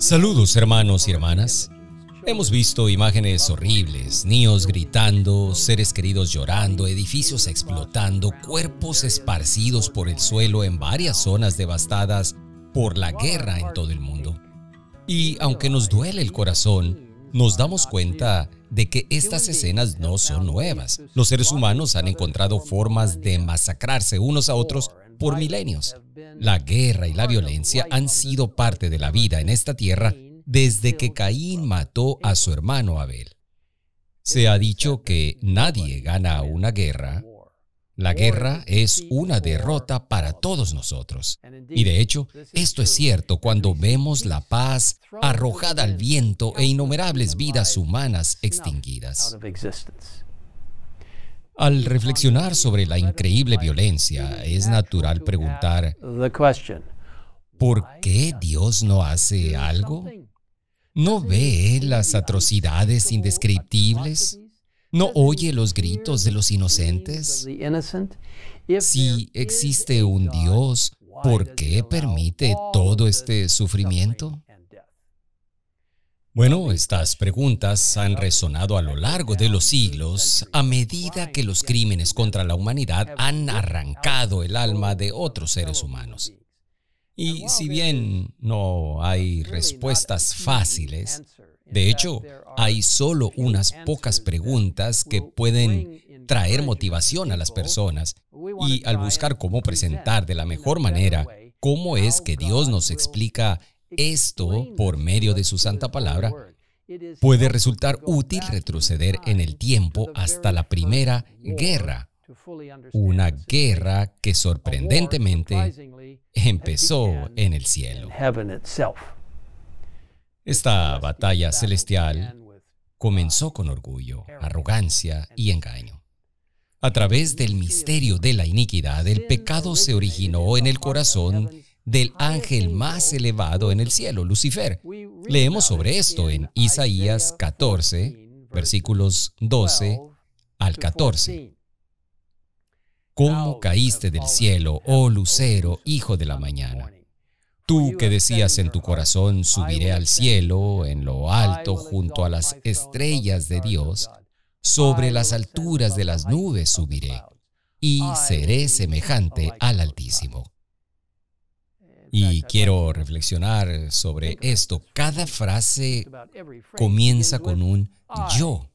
Saludos hermanos y hermanas. Hemos visto imágenes horribles, niños gritando, seres queridos llorando, edificios explotando, cuerpos esparcidos por el suelo en varias zonas devastadas por la guerra en todo el mundo. Y aunque nos duele el corazón, nos damos cuenta de que estas escenas no son nuevas. Los seres humanos han encontrado formas de masacrarse unos a otros por milenios, la guerra y la violencia han sido parte de la vida en esta tierra desde que Caín mató a su hermano Abel. Se ha dicho que nadie gana una guerra. La guerra es una derrota para todos nosotros. Y de hecho, esto es cierto cuando vemos la paz arrojada al viento e innumerables vidas humanas extinguidas. Al reflexionar sobre la increíble violencia, es natural preguntar, ¿por qué Dios no hace algo? ¿No ve las atrocidades indescriptibles? ¿No oye los gritos de los inocentes? Si existe un Dios, ¿por qué permite todo este sufrimiento? Bueno, estas preguntas han resonado a lo largo de los siglos a medida que los crímenes contra la humanidad han arrancado el alma de otros seres humanos. Y si bien no hay respuestas fáciles, de hecho, hay solo unas pocas preguntas que pueden traer motivación a las personas y al buscar cómo presentar de la mejor manera cómo es que Dios nos explica esto, por medio de su santa palabra, puede resultar útil retroceder en el tiempo hasta la primera guerra, una guerra que sorprendentemente empezó en el cielo. Esta batalla celestial comenzó con orgullo, arrogancia y engaño. A través del misterio de la iniquidad, el pecado se originó en el corazón del ángel más elevado en el cielo, Lucifer. Leemos sobre esto en Isaías 14, versículos 12 al 14. ¿Cómo caíste del cielo, oh lucero, hijo de la mañana? Tú que decías en tu corazón, subiré al cielo, en lo alto, junto a las estrellas de Dios, sobre las alturas de las nubes subiré, y seré semejante al Altísimo. Y quiero reflexionar sobre esto. Cada frase comienza con un yo.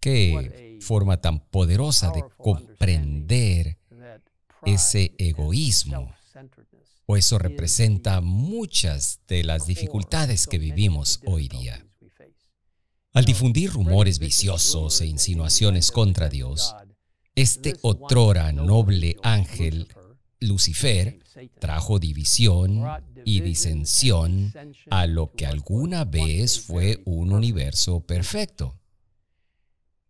Qué forma tan poderosa de comprender ese egoísmo. O eso representa muchas de las dificultades que vivimos hoy día. Al difundir rumores viciosos e insinuaciones contra Dios, este otrora noble ángel, Lucifer, trajo división y disensión a lo que alguna vez fue un universo perfecto.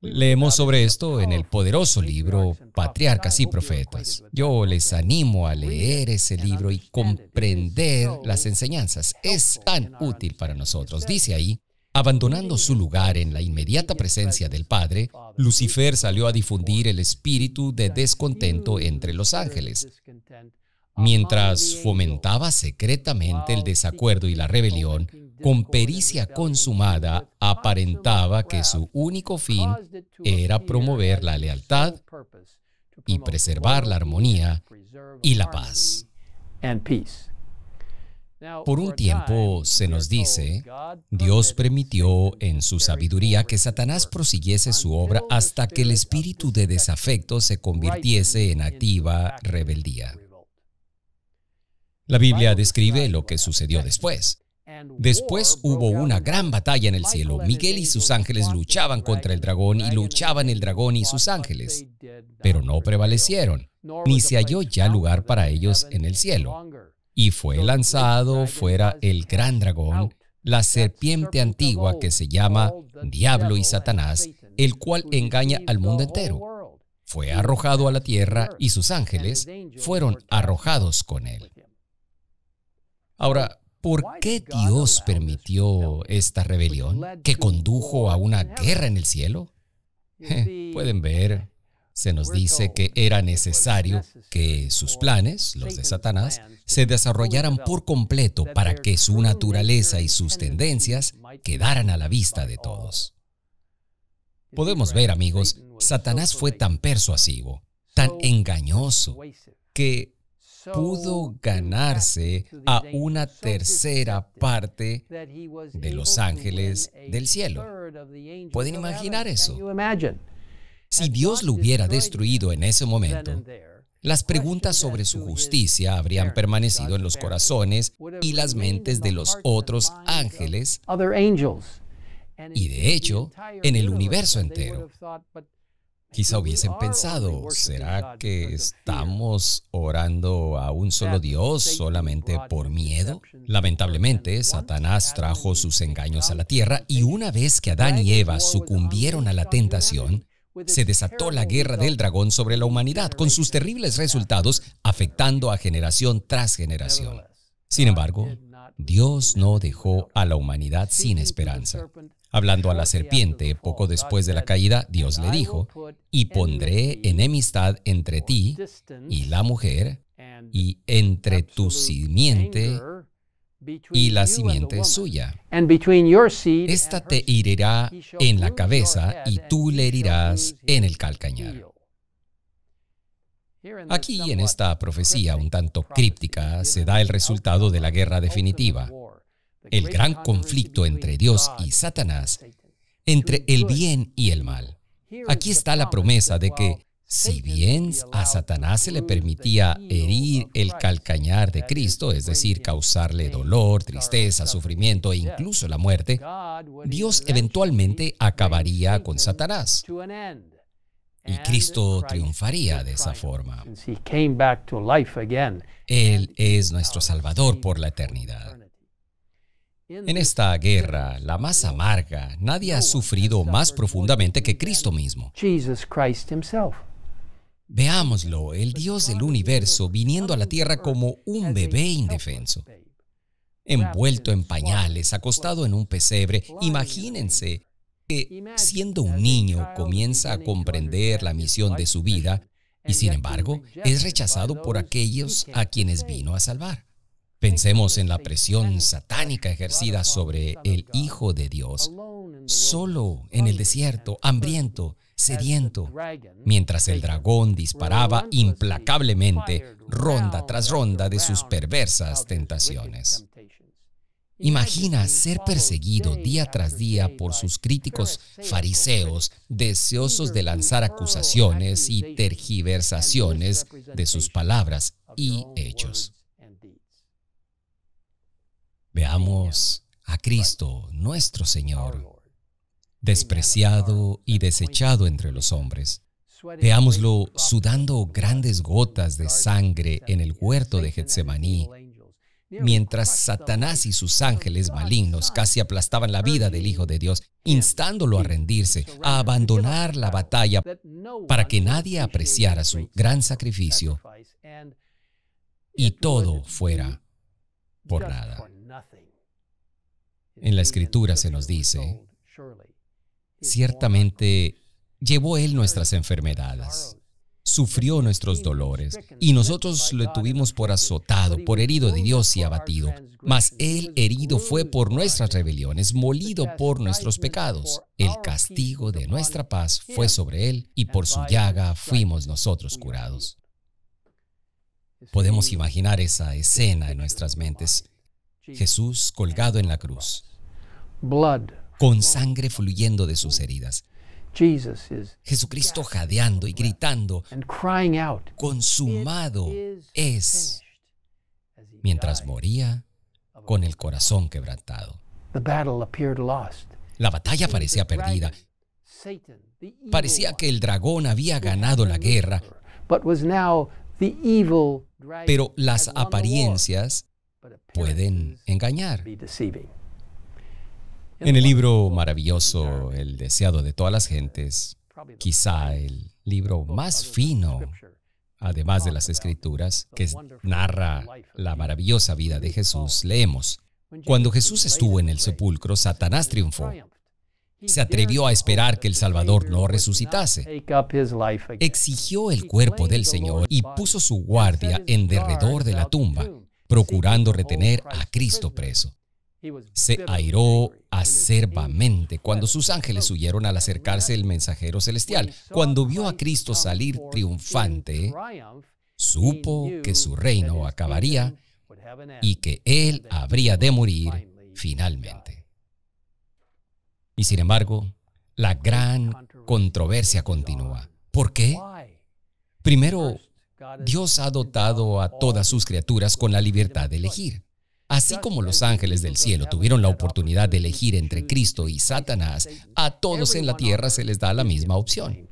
Leemos sobre esto en el poderoso libro Patriarcas y Profetas. Yo les animo a leer ese libro y comprender las enseñanzas. Es tan útil para nosotros. Dice ahí, abandonando su lugar en la inmediata presencia del Padre, Lucifer salió a difundir el espíritu de descontento entre los ángeles mientras fomentaba secretamente el desacuerdo y la rebelión, con pericia consumada pues, ah, aparentaba pues, que su ah, único fin era promover la lealtad y preservar la armonía y la paz. Por un tiempo se nos dice, Dios permitió en su sabiduría que Satanás prosiguiese su obra hasta que el espíritu de desafecto se convirtiese en activa rebeldía. La Biblia describe lo que sucedió después. Después hubo una gran batalla en el cielo. Miguel y sus ángeles luchaban contra el dragón y luchaban el dragón y sus ángeles, pero no prevalecieron, ni se halló ya lugar para ellos en el cielo. Y fue lanzado fuera el gran dragón, la serpiente antigua que se llama Diablo y Satanás, el cual engaña al mundo entero. Fue arrojado a la tierra y sus ángeles fueron arrojados con él. Ahora, ¿por qué Dios permitió esta rebelión que condujo a una guerra en el cielo? pueden ver, se nos dice que era necesario que sus planes, los de Satanás, se desarrollaran por completo para que su naturaleza y sus tendencias quedaran a la vista de todos. Podemos ver, amigos, Satanás fue tan persuasivo, tan engañoso, que pudo ganarse a una tercera parte de los ángeles del cielo. ¿Pueden imaginar eso? Si Dios lo hubiera destruido en ese momento, las preguntas sobre su justicia habrían permanecido en los corazones y las mentes de los otros ángeles y de hecho en el universo entero. Quizá hubiesen pensado, ¿será que estamos orando a un solo Dios solamente por miedo? Lamentablemente, Satanás trajo sus engaños a la tierra y una vez que Adán y Eva sucumbieron a la tentación, se desató la guerra del dragón sobre la humanidad con sus terribles resultados afectando a generación tras generación. Sin embargo, Dios no dejó a la humanidad sin esperanza. Hablando a la serpiente, poco después de la caída, Dios le dijo, y pondré enemistad entre ti y la mujer, y entre tu simiente y la simiente suya. Esta te herirá en la cabeza y tú le herirás en el calcañar. Aquí, en esta profecía un tanto críptica, se da el resultado de la guerra definitiva el gran conflicto entre Dios y Satanás, entre el bien y el mal. Aquí está la promesa de que si bien a Satanás se le permitía herir el calcañar de Cristo, es decir, causarle dolor, tristeza, sufrimiento e incluso la muerte, Dios eventualmente acabaría con Satanás. Y Cristo triunfaría de esa forma. Él es nuestro Salvador por la eternidad. En esta guerra, la más amarga, nadie ha sufrido más profundamente que Cristo mismo. Veámoslo, el Dios del universo viniendo a la tierra como un bebé indefenso, envuelto en pañales, acostado en un pesebre. Imagínense que siendo un niño comienza a comprender la misión de su vida y sin embargo es rechazado por aquellos a quienes vino a salvar. Pensemos en la presión satánica ejercida sobre el Hijo de Dios, solo en el desierto, hambriento, sediento, mientras el dragón disparaba implacablemente ronda tras ronda de sus perversas tentaciones. Imagina ser perseguido día tras día por sus críticos fariseos, deseosos de lanzar acusaciones y tergiversaciones de sus palabras y hechos. Veamos a Cristo, nuestro Señor, despreciado y desechado entre los hombres. Veámoslo sudando grandes gotas de sangre en el huerto de Getsemaní, mientras Satanás y sus ángeles malignos casi aplastaban la vida del Hijo de Dios, instándolo a rendirse, a abandonar la batalla, para que nadie apreciara su gran sacrificio y todo fuera por nada. En la escritura se nos dice, ciertamente llevó Él nuestras enfermedades, sufrió nuestros dolores, y nosotros lo tuvimos por azotado, por herido de Dios y abatido. Mas Él herido fue por nuestras rebeliones, molido por nuestros pecados. El castigo de nuestra paz fue sobre Él, y por su llaga fuimos nosotros curados. Podemos imaginar esa escena en nuestras mentes. Jesús colgado en la cruz, con sangre fluyendo de sus heridas. Jesucristo jadeando y gritando, consumado es, mientras moría con el corazón quebrantado. La batalla parecía perdida. Parecía que el dragón había ganado la guerra, pero las apariencias pueden engañar. En el libro maravilloso El deseado de todas las gentes, quizá el libro más fino, además de las escrituras, que narra la maravillosa vida de Jesús, leemos, cuando Jesús estuvo en el sepulcro, Satanás triunfó. Se atrevió a esperar que el Salvador no resucitase. Exigió el cuerpo del Señor y puso su guardia en derredor de la tumba procurando retener oh, a Cristo preso. Se airó acerbamente cuando sus ángeles oh, huyeron al acercarse el mensajero celestial. Cuando vio a Cristo salir triunfante, supo que su reino acabaría y que él habría de morir finalmente. Y sin embargo, la gran controversia continúa. ¿Por qué? Primero, Dios ha dotado a todas sus criaturas con la libertad de elegir. Así como los ángeles del cielo tuvieron la oportunidad de elegir entre Cristo y Satanás, a todos en la tierra se les da la misma opción.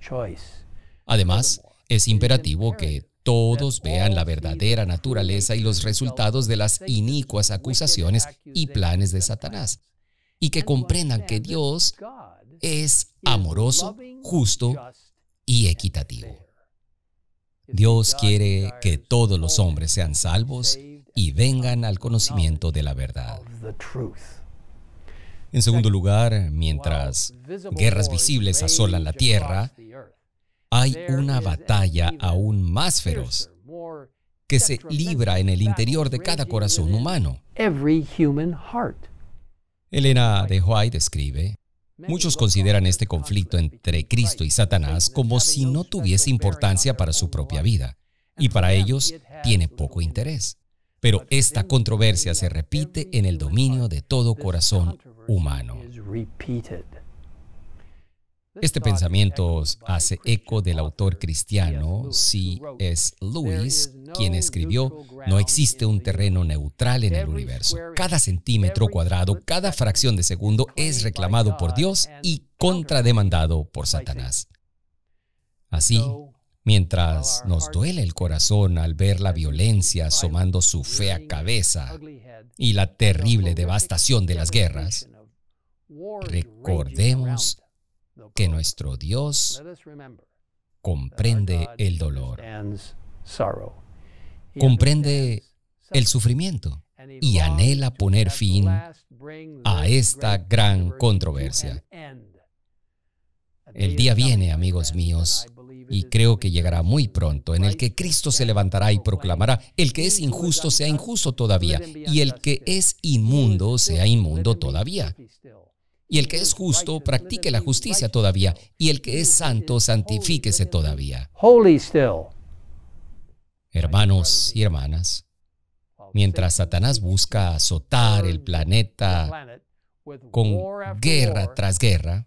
Además, es imperativo que todos vean la verdadera naturaleza y los resultados de las inicuas acusaciones y planes de Satanás, y que comprendan que Dios es amoroso, justo y equitativo. Dios quiere que todos los hombres sean salvos y vengan al conocimiento de la verdad. En segundo lugar, mientras guerras visibles asolan la tierra, hay una batalla aún más feroz que se libra en el interior de cada corazón humano. Elena de White describe, Muchos consideran este conflicto entre Cristo y Satanás como si no tuviese importancia para su propia vida, y para ellos tiene poco interés. Pero esta controversia se repite en el dominio de todo corazón humano. Este pensamiento hace eco del autor cristiano C.S. Lewis, quien escribió, No existe un terreno neutral en el universo. Cada centímetro cuadrado, cada fracción de segundo es reclamado por Dios y contrademandado por Satanás. Así, mientras nos duele el corazón al ver la violencia asomando su fea cabeza y la terrible devastación de las guerras, recordemos que nuestro Dios comprende el dolor, comprende el sufrimiento y anhela poner fin a esta gran controversia. El día viene, amigos míos, y creo que llegará muy pronto, en el que Cristo se levantará y proclamará, el que es injusto sea injusto todavía, y el que es inmundo sea inmundo todavía. Y el que es justo, practique la justicia todavía. Y el que es santo, santifíquese todavía. Hermanos y hermanas, mientras Satanás busca azotar el planeta con guerra tras guerra,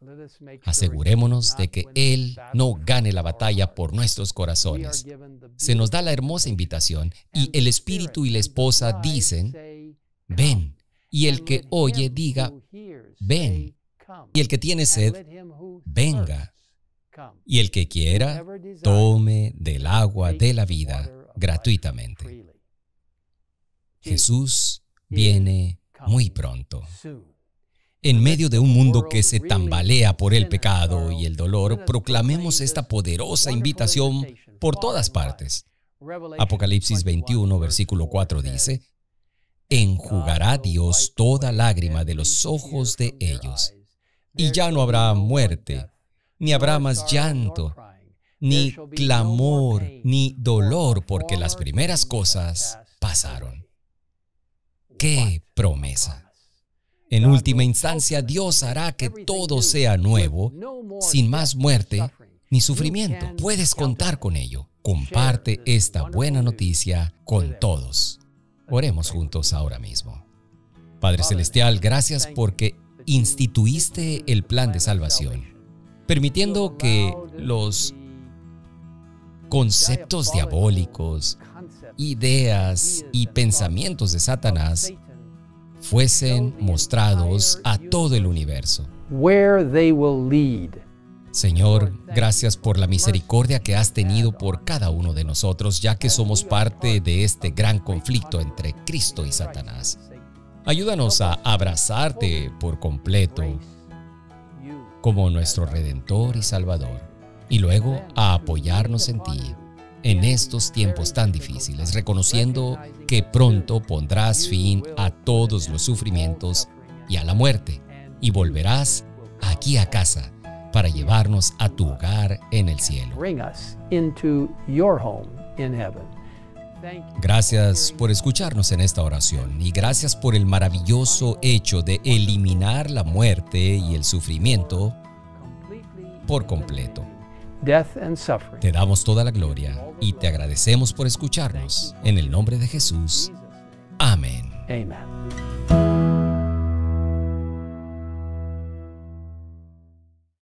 asegurémonos de que Él no gane la batalla por nuestros corazones. Se nos da la hermosa invitación y el Espíritu y la esposa dicen, ven. Y el que oye diga, ven y el que tiene sed, venga. Y el que quiera, tome del agua de la vida gratuitamente. Jesús viene muy pronto. En medio de un mundo que se tambalea por el pecado y el dolor, proclamemos esta poderosa invitación por todas partes. Apocalipsis 21, versículo 4 dice, Enjugará Dios toda lágrima de los ojos de ellos y ya no habrá muerte, ni habrá más llanto, ni clamor, ni dolor, porque las primeras cosas pasaron. ¡Qué promesa! En última instancia, Dios hará que todo sea nuevo, sin más muerte ni sufrimiento. Puedes contar con ello. Comparte esta buena noticia con todos. Oremos juntos ahora mismo. Padre Celestial, gracias porque instituiste el plan de salvación, permitiendo que los conceptos diabólicos, ideas y pensamientos de Satanás fuesen mostrados a todo el universo. Señor, gracias por la misericordia que has tenido por cada uno de nosotros, ya que somos parte de este gran conflicto entre Cristo y Satanás. Ayúdanos a abrazarte por completo como nuestro Redentor y Salvador, y luego a apoyarnos en ti en estos tiempos tan difíciles, reconociendo que pronto pondrás fin a todos los sufrimientos y a la muerte, y volverás aquí a casa para llevarnos a tu hogar en el cielo. Gracias por escucharnos en esta oración y gracias por el maravilloso hecho de eliminar la muerte y el sufrimiento por completo. Te damos toda la gloria y te agradecemos por escucharnos. En el nombre de Jesús. Amén.